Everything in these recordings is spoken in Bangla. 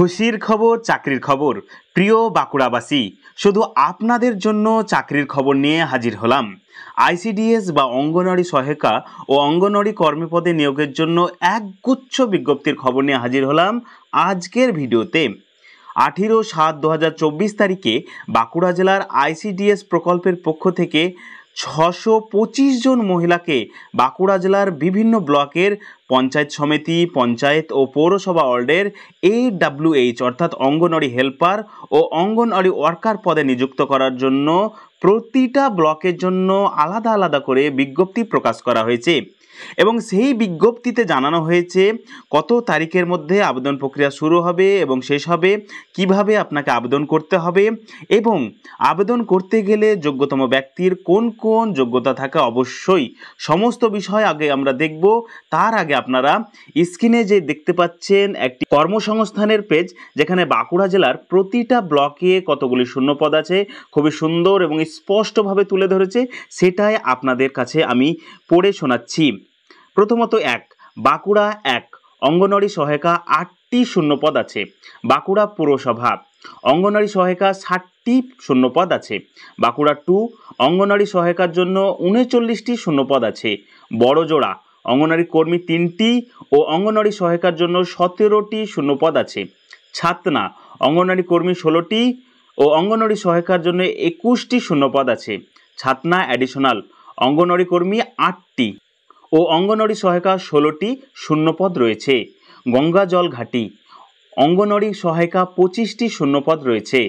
খুশির খবর চাকরির খবর প্রিয় বাঁকুড়াবাসী শুধু আপনাদের জন্য চাকরির খবর নিয়ে হাজির হলাম আইসিডিএস বা অঙ্গনওয়াড়ি সহায়িকা ও অঙ্গনওয়াড়ি কর্মীপদে নিয়োগের জন্য একগুচ্ছ বিজ্ঞপ্তির খবর নিয়ে হাজির হলাম আজকের ভিডিওতে আঠেরো সাত দু তারিখে বাঁকুড়া জেলার আইসিডিএস প্রকল্পের পক্ষ থেকে ছশো পঁচিশ জন মহিলাকে বাঁকুড়া জেলার বিভিন্ন ব্লকের পঞ্চায়েত সমিতি পঞ্চায়েত ও পৌরসভা ওয়ার্ডের এইচ অর্থাৎ অঙ্গনওয়াড়ি হেল্পার ও অঙ্গনওয়াড়ি ওয়ার্কার পদে নিযুক্ত করার জন্য প্রতিটা ব্লকের জন্য আলাদা আলাদা করে বিজ্ঞপ্তি প্রকাশ করা হয়েছে এবং সেই বিজ্ঞপ্তিতে জানানো হয়েছে কত তারিখের মধ্যে আবেদন প্রক্রিয়া শুরু হবে এবং শেষ হবে কিভাবে আপনাকে আবেদন করতে হবে এবং আবেদন করতে গেলে যোগ্যতম ব্যক্তির কোন কোন যোগ্যতা থাকা অবশ্যই সমস্ত বিষয় আগে আমরা দেখব তার আগে আপনারা স্ক্রিনে যে দেখতে পাচ্ছেন একটি কর্মসংস্থানের পেজ যেখানে বাঁকুড়া জেলার প্রতিটা ব্লকে কতগুলি শূন্যপদ আছে খুবই সুন্দর এবং স্পষ্টভাবে তুলে ধরেছে সেটাই আপনাদের কাছে আমি পড়ে শোনাচ্ছি প্রথমত এক বাঁকুড়া এক অঙ্গনওয়াড়ি সহায়িকা আটটি শূন্যপদ আছে বাঁকুড়া পুরসভা অঙ্গনওয়াড়ি সহায়িকা ষাটটি শূন্যপদ আছে বাঁকুড়া টু অঙ্গনওয়াড়ি সহায়িকার জন্য উনচল্লিশটি শূন্যপদ আছে বড়জোড়া অঙ্গনওয়াড়ি কর্মী তিনটি ও অঙ্গনওয়াড়ি সহায়িকার জন্য সতেরোটি শূন্যপদ আছে ছাতনা অঙ্গনওয়াড়ি কর্মী ষোলোটি ও অঙ্গনওয়াড়ি সহায়িকার জন্য একুশটি শূন্যপদ আছে ছাতনা অ্যাডিশনাল অঙ্গনওয়াড়ি কর্মী আটটি ও অঙ্গনওয়াড়ি সহায়িকা ষোলোটি শূন্যপদ রয়েছে গঙ্গা জল ঘাটি অঙ্গনওয়াড়ি সহায়িকা পঁচিশটি শূন্যপদ রয়েছে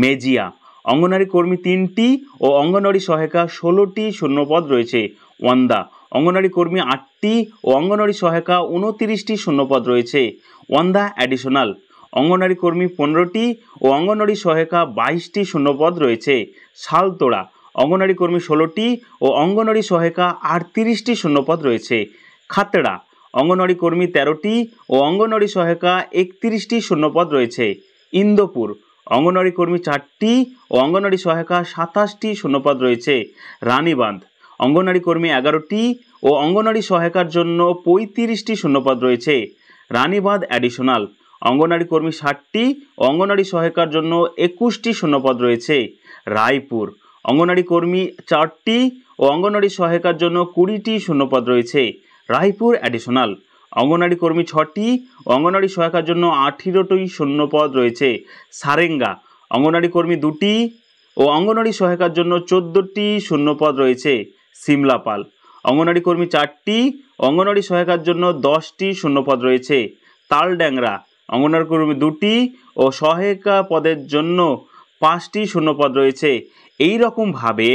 মেজিয়া অঙ্গনওয়াড়ি কর্মী তিনটি ও অঙ্গনওয়াড়ি সহায়িকা ষোলোটি শূন্যপদ রয়েছে ওয়ান্দা অঙ্গনওয়াড়ি কর্মী আটটি ও অঙ্গনওয়াড়ি সহায়িকা উনতিরিশটি শূন্যপদ রয়েছে ওয়ান্দা অ্যাডিশনাল অঙ্গনওয়াড়ি কর্মী পনেরোটি ও অঙ্গনওয়াড়ি সহায়িকা বাইশটি শূন্যপদ রয়েছে শালতোড়া অঙ্গনারী কর্মী ষোলোটি ও অঙ্গনারী সহায়িকা আটত্রিশটি শূন্যপদ রয়েছে খাতড়া অঙ্গনওয়াড়ি কর্মী তেরোটি ও অঙ্গনওয়াড়ি সহায়িকা একত্রিশটি শূন্যপদ রয়েছে ইন্দোপুর অঙ্গনওয়াড়ি কর্মী চারটি ও অঙ্গনওয়াড়ি সহায়িকা সাতাশটি শূন্যপদ রয়েছে রানীবাঁধ অঙ্গনওয়াড়ি কর্মী এগারোটি ও অঙ্গনওয়াড়ি সহায়িকার জন্য পঁয়ত্রিশটি শূন্যপদ রয়েছে রানীবাঁধ অ্যাডিশনাল অঙ্গনওয়াড়ি কর্মী ষাটটি অঙ্গনওয়াড়ি সহায়িকার জন্য একুশটি শূন্যপদ রয়েছে রায়পুর অঙ্গনারী কর্মী চারটি ও অঙ্গনারী সহায়িকার জন্য কুড়িটি শূন্যপদ রয়েছে রায়পুর অ্যাডিশনাল অঙ্গনারী কর্মী ছটি অঙ্গনারী সহায়িকার জন্য আঠেরোটি শূন্যপদ রয়েছে সারেঙ্গা অঙ্গনারী কর্মী দুটি ও অঙ্গনারী সহায়িকার জন্য চোদ্দোটি শূন্যপদ রয়েছে সিমলাপাল অঙ্গনারী কর্মী চারটি অঙ্গনারী সহায়িকার জন্য দশটি শূন্যপদ রয়েছে তালড্যাংরা অঙ্গনারী কর্মী দুটি ও সহায়িকা পদের জন্য পাঁচটি শূন্যপদ রয়েছে এই রকমভাবে